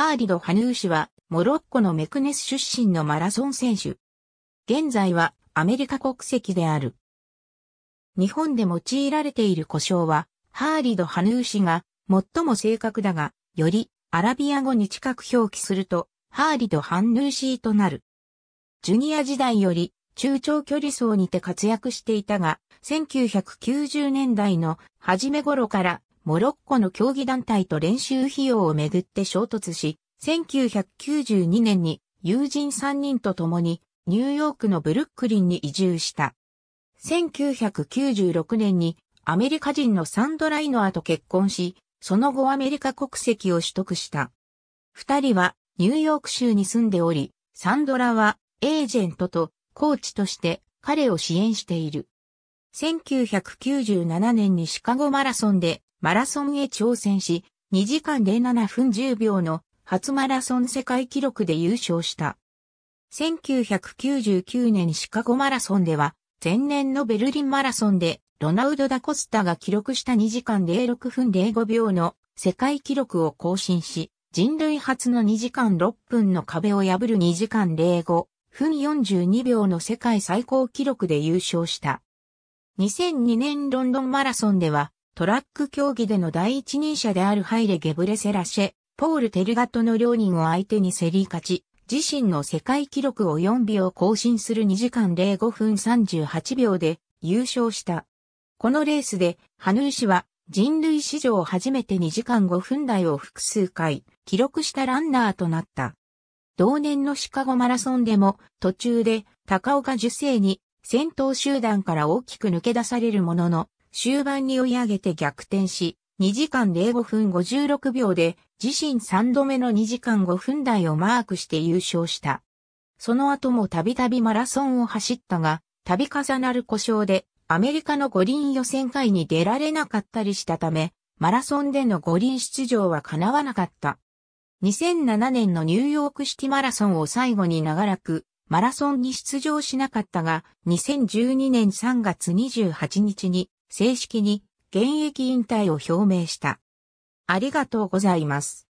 ハーリド・ハヌー氏は、モロッコのメクネス出身のマラソン選手。現在はアメリカ国籍である。日本で用いられている故障は、ハーリド・ハヌー氏が最も正確だが、よりアラビア語に近く表記すると、ハーリド・ハンヌーシーとなる。ジュニア時代より中長距離走にて活躍していたが、1990年代の初め頃からモロッコの競技団体と練習費用をめぐって衝突し、1992年に友人3人と共にニューヨークのブルックリンに移住した。1996年にアメリカ人のサンドライノアと結婚し、その後アメリカ国籍を取得した。二人はニューヨーク州に住んでおり、サンドラはエージェントとコーチとして彼を支援している。1997年にシカゴマラソンでマラソンへ挑戦し、2時間07分10秒の初マラソン世界記録で優勝した。1999年シカゴマラソンでは、前年のベルリンマラソンでロナウド・ダ・コスタが記録した2時間06分05秒の世界記録を更新し、人類初の2時間6分の壁を破る2時間05分42秒の世界最高記録で優勝した。2002年ロンドンマラソンではトラック競技での第一人者であるハイレ・ゲブレセラシェ、ポール・テルガットの両人を相手に競り勝ち、自身の世界記録を4秒更新する2時間05分38秒で優勝した。このレースで、ハヌー氏は人類史上初めて2時間5分台を複数回記録したランナーとなった。同年のシカゴマラソンでも途中で高岡受精に先頭集団から大きく抜け出されるものの終盤に追い上げて逆転し、2時間05分56秒で自身3度目の2時間5分台をマークして優勝した。その後もたびたびマラソンを走ったが、度重なる故障でアメリカの五輪予選会に出られなかったりしたため、マラソンでの五輪出場は叶わなかった。2007年のニューヨークシティマラソンを最後に長らくマラソンに出場しなかったが、2012年3月28日に正式に現役引退を表明した。ありがとうございます。